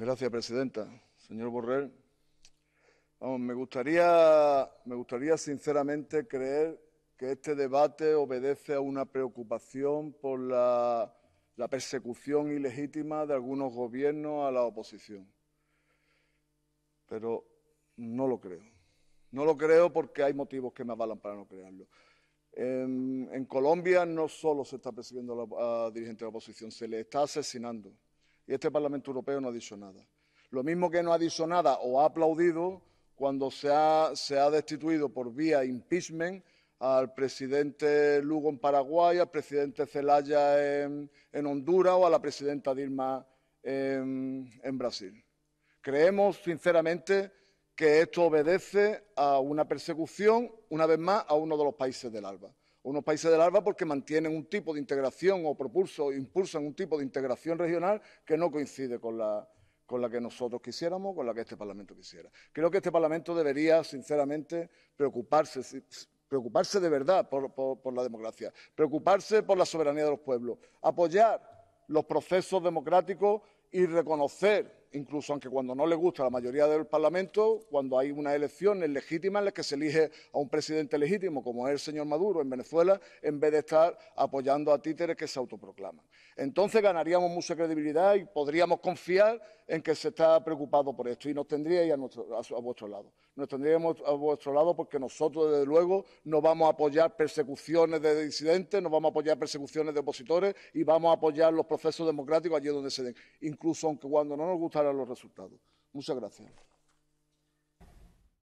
Gracias, Presidenta. Señor Borrell, me, gustaría, me gustaría sinceramente creer que este debate obedece a una preocupación por la, persecución ilegítima de algunos gobiernos a la oposición. Pero no lo creo. No lo creo porque hay motivos que me avalan para no creerlo. En, Colombia no solo se está persiguiendo a, dirigentes de la oposición, se le está asesinando y este Parlamento Europeo no ha dicho nada. Lo mismo que no ha dicho nada o ha aplaudido cuando se ha, destituido por vía impeachment al presidente Lugo en Paraguay, al presidente Zelaya en, Honduras o a la presidenta Dilma en Brasil. Creemos, sinceramente, que esto obedece a una persecución, una vez más, a uno de los países del ALBA unos países del ALBA porque mantienen un tipo de integración o propulso, impulsan un tipo de integración regional que no coincide con la, que nosotros quisiéramos, con la que este Parlamento quisiera. Creo que este Parlamento debería, sinceramente, preocuparse, preocuparse de verdad por la democracia, preocuparse por la soberanía de los pueblos, apoyar los procesos democráticos y reconocer incluso aunque cuando no le gusta a la mayoría del Parlamento, cuando hay unas elecciones legítimas en las que se elige a un presidente legítimo, como es el señor Maduro en Venezuela, en vez de estar apoyando a títeres que se autoproclaman. Entonces ganaríamos mucha credibilidad y podríamos confiar en que se está preocupado por esto y nos tendríais a, vuestro lado. Nos tendríamos a vuestro lado porque nosotros, desde luego, no vamos a apoyar persecuciones de disidentes, no vamos a apoyar persecuciones de opositores y vamos a apoyar los procesos democráticos allí donde se den, incluso aunque cuando no nos gusta para los resultados. Muchas gracias.